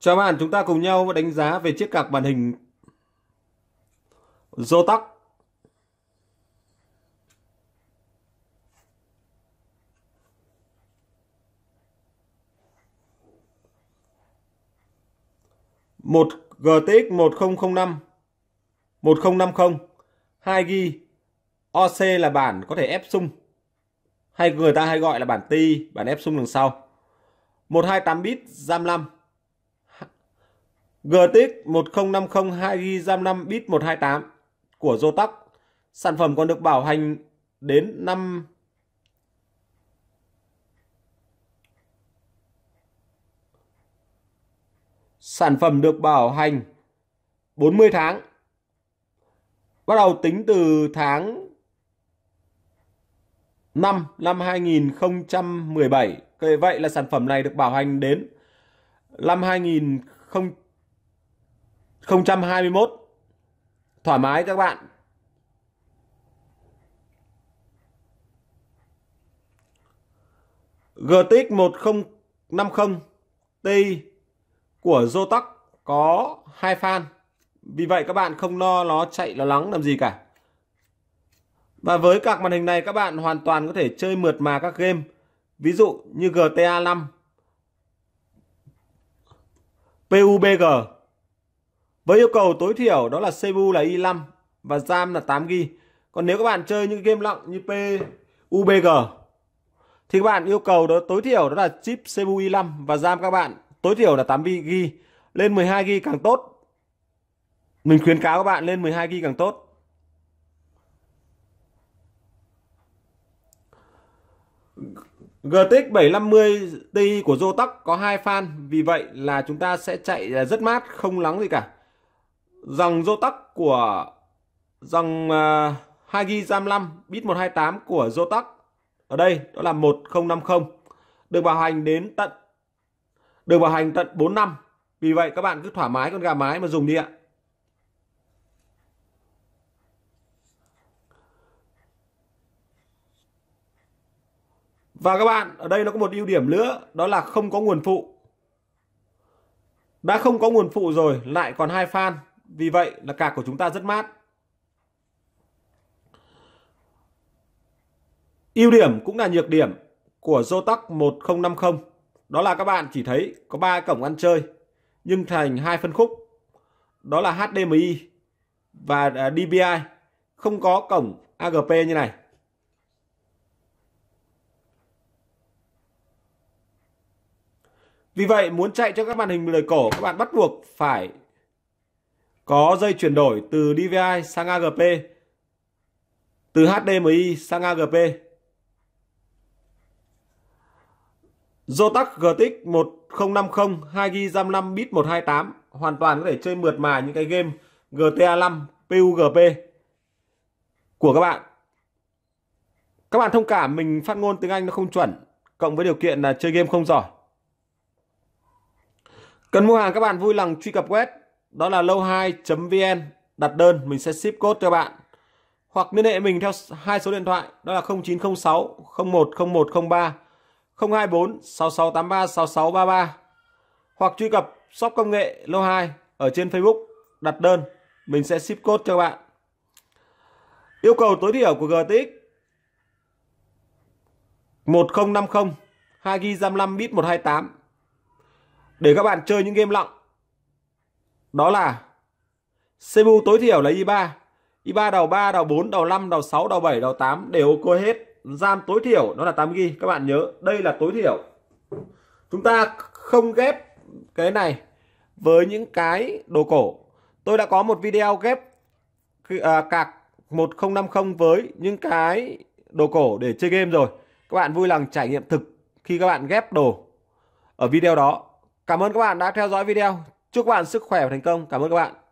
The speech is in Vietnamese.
Chào bạn, chúng ta cùng nhau đánh giá về chiếc cặp màn hình Zotac một GTX 1005 1050 2GB OC là bản có thể ép sung hay người ta hay gọi là bản ti bản ép sung đằng sau 128 bit RAM 5 GTX 1050 2GB RAM 5 bit 128 của Zotac. Sản phẩm còn được bảo hành đến năm Sản phẩm được bảo hành 40 tháng. Bắt đầu tính từ tháng 5 năm 2017. Vậy là sản phẩm này được bảo hành đến năm 2017. 2021 thoải mái các bạn GTX 1050 Ti của Zotac có hai fan vì vậy các bạn không lo nó chạy nó lắng làm gì cả và với các màn hình này các bạn hoàn toàn có thể chơi mượt mà các game ví dụ như GTA 5 PUBG với yêu cầu tối thiểu đó là CPU là i5 và RAM là 8GB. Còn nếu các bạn chơi những game lặng như P UBG thì các bạn yêu cầu đó tối thiểu đó là chip CPU i5 và RAM các bạn tối thiểu là 8GB, lên 12GB càng tốt. Mình khuyến cáo các bạn lên 12GB càng tốt. GTX 750 Ti của Zotac có hai fan, vì vậy là chúng ta sẽ chạy rất mát, không lắng gì cả dòng Zotac của dòng uh, Hagi Jam 5 bit 128 của Zotac ở đây đó là 1050 được bảo hành đến tận được bảo hành tận 4 năm vì vậy các bạn cứ thoải mái con gà mái mà dùng đi ạ Và các bạn, ở đây nó có một ưu điểm nữa, đó là không có nguồn phụ. Đã không có nguồn phụ rồi, lại còn hai fan vì vậy là cạc của chúng ta rất mát. Ưu điểm cũng là nhược điểm của Zotac 1050 đó là các bạn chỉ thấy có 3 cổng ăn chơi nhưng thành hai phân khúc. Đó là HDMI và à, DPI, không có cổng AGP như này. Vì vậy muốn chạy cho các màn hình lời cổ các bạn bắt buộc phải có dây chuyển đổi từ DVI sang AGP, từ HDMI sang AGP. Zotac GTX 1050 2GB RAM 5 bit 128 hoàn toàn có thể chơi mượt mà những cái game GTA 5 PUGP của các bạn. Các bạn thông cảm mình phát ngôn tiếng Anh nó không chuẩn, cộng với điều kiện là chơi game không giỏi. Cần mua hàng các bạn vui lòng truy cập web đó là low 2 vn đặt đơn mình sẽ ship code cho bạn hoặc liên hệ mình theo hai số điện thoại đó là 0906 010103 024 6683 6633 hoặc truy cập shop công nghệ lô 2 ở trên Facebook đặt đơn mình sẽ ship code cho bạn yêu cầu tối thiểu của GTX 1050 2 GB RAM 5 bit 128 để các bạn chơi những game lặng đó là CPU tối thiểu là i3 i3 đầu 3, đầu 4, đầu 5, đầu 6, đầu 7, đầu 8 đều ok hết RAM tối thiểu nó là 8GB các bạn nhớ đây là tối thiểu chúng ta không ghép cái này với những cái đồ cổ tôi đã có một video ghép à, cạc 1050 với những cái đồ cổ để chơi game rồi các bạn vui lòng trải nghiệm thực khi các bạn ghép đồ ở video đó cảm ơn các bạn đã theo dõi video Chúc các bạn sức khỏe và thành công. Cảm ơn các bạn.